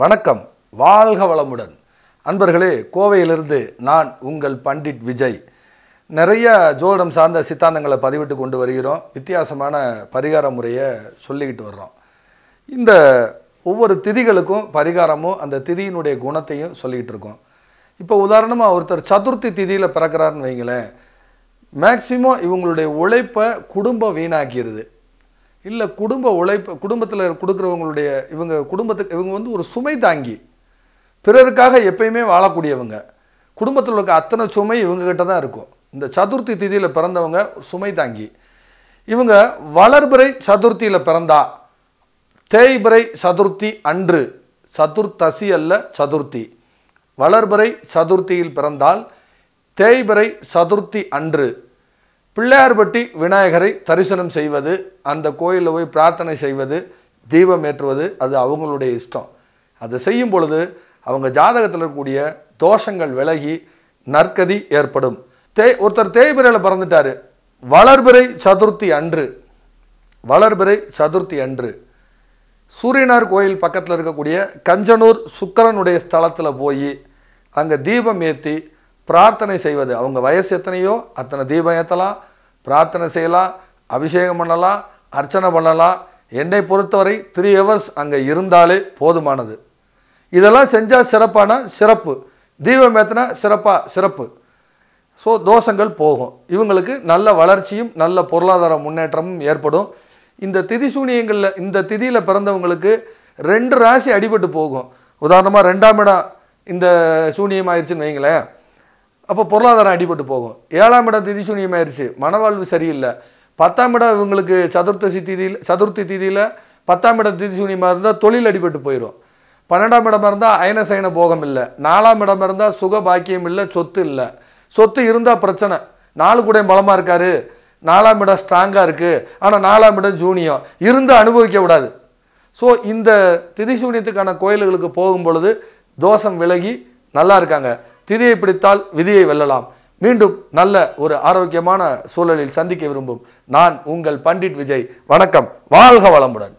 வணக்கம் வாழ்க வளமுடன் அன்பர்களே கோவையிலிருந்து நான் உங்கள் பண்டிட் விஜய் நிறைய ஜோதிடம் சார்ந்த சித்தாந்தங்களை பதிவிட்டு கொண்டு வருகிறோம் வித்தியாசமான பரிகார முறையை சொல்லிக்கிட்டு வர்றோம் இந்த ஒவ்வொரு திதிகளுக்கும் பரிகாரமும் அந்த திதியினுடைய குணத்தையும் சொல்லிக்கிட்டு இருக்கோம் இப்போ உதாரணமாக ஒருத்தர் சதுர்த்தி திதியில் பிறக்கிறாருன்னு வைங்களேன் மேக்சிமம் இவங்களுடைய உழைப்பை குடும்பம் வீணாக்கிடுது இல்லை குடும்ப உழைப்பு குடும்பத்தில் கொடுக்குறவங்களுடைய இவங்க குடும்பத்துக்கு இவங்க வந்து ஒரு சுமை தாங்கி பிறருக்காக எப்பயுமே வாழக்கூடியவங்க குடும்பத்தில் இருக்க அத்தனை சுமை இவங்ககிட்ட தான் இருக்கும் இந்த சதுர்த்தி திதியில் பிறந்தவங்க சுமை தாங்கி இவங்க வளர்பிறை சதுர்த்தியில் பிறந்தா தேய்பிறை சதுர்த்தி அன்று சதுர்த்தசி அல்ல சதுர்த்தி வளர்பிறை சதுர்த்தியில் பிறந்தால் தேய்பிறை சதுர்த்தி அன்று பிள்ளையார்பட்டி விநாயகரை தரிசனம் செய்வது அந்த கோயிலில் போய் பிரார்த்தனை செய்வது தீபம் ஏற்றுவது அது அவங்களுடைய இஷ்டம் அதை செய்யும் பொழுது அவங்க ஜாதகத்தில் இருக்கக்கூடிய தோஷங்கள் விலகி நற்கதி ஏற்படும் தே ஒருத்தர் தேய்பிரையில் பிறந்துட்டார் வளர்பிறை சதுர்த்தி அன்று வளர்பிறை சதுர்த்தி அன்று சூரியனார் கோயில் பக்கத்தில் இருக்கக்கூடிய கஞ்சனூர் சுக்கரனுடைய ஸ்தலத்தில் போய் அங்கே தீபம் ஏற்றி பிரார்த்தனை செய்வது அவங்க வயசு எத்தனையோ அத்தனை தீபம் ஏற்றலாம் பிரார்த்தனை செய்யலாம் அபிஷேகம் பண்ணலாம் அர்ச்சனை பண்ணலாம் என்னை பொறுத்தவரை த்ரீ ஹவர்ஸ் அங்கே இருந்தாலே போதுமானது இதெல்லாம் செஞ்சால் சிறப்பான சிறப்பு தீபம் ஏற்றினா சிறப்பாக சிறப்பு ஸோ தோஷங்கள் போகும் இவங்களுக்கு நல்ல வளர்ச்சியும் நல்ல பொருளாதார முன்னேற்றமும் ஏற்படும் இந்த திதி சூனியங்களில் இந்த திதியில் பிறந்தவங்களுக்கு ரெண்டு ராசி அடிபட்டு போகும் உதாரணமாக ரெண்டாம் இடம் இந்த சூனியம் ஆயிடுச்சுன்னு வைங்களேன் அப்போ பொருளாதாரம் அடிபட்டு போகும் ஏழாம் இடம் திதி சூன்யமாயிருச்சு மனவாழ்வு சரியில்லை பத்தாம் இடம் இவங்களுக்கு சதுர்த்தசி திதியில் சதுர்த்தி திதியில் பத்தாம் இடம் திதி சூன்யமாக இருந்தால் தொழில் அடிபட்டு போயிடும் பன்னெண்டாம் இடமா இருந்தால் அயனசயன சயன போகம் இல்லை நாலாம் இடமாக இருந்தால் சுக பாக்கியம் இல்லை சொத்து இல்லை சொத்து இருந்தால் பிரச்சனை நாலு கூட பலமாக இருக்கார் நாலாம் இடம் ஸ்ட்ராங்காக இருக்குது ஆனால் நாலாம் இடம் ஜூனியம் இருந்து அனுபவிக்க கூடாது ஸோ இந்த திதிசூனியத்துக்கான கோயில்களுக்கு போகும் பொழுது தோஷம் விலகி நல்லா இருக்காங்க திதியை பிடித்தால் விதியை வெல்லலாம் மீண்டும் நல்ல ஒரு ஆரோக்கியமான சூழலில் சந்திக்க விரும்பும் நான் உங்கள் பண்டிட் விஜய் வணக்கம் வாழ்க வளமுடன்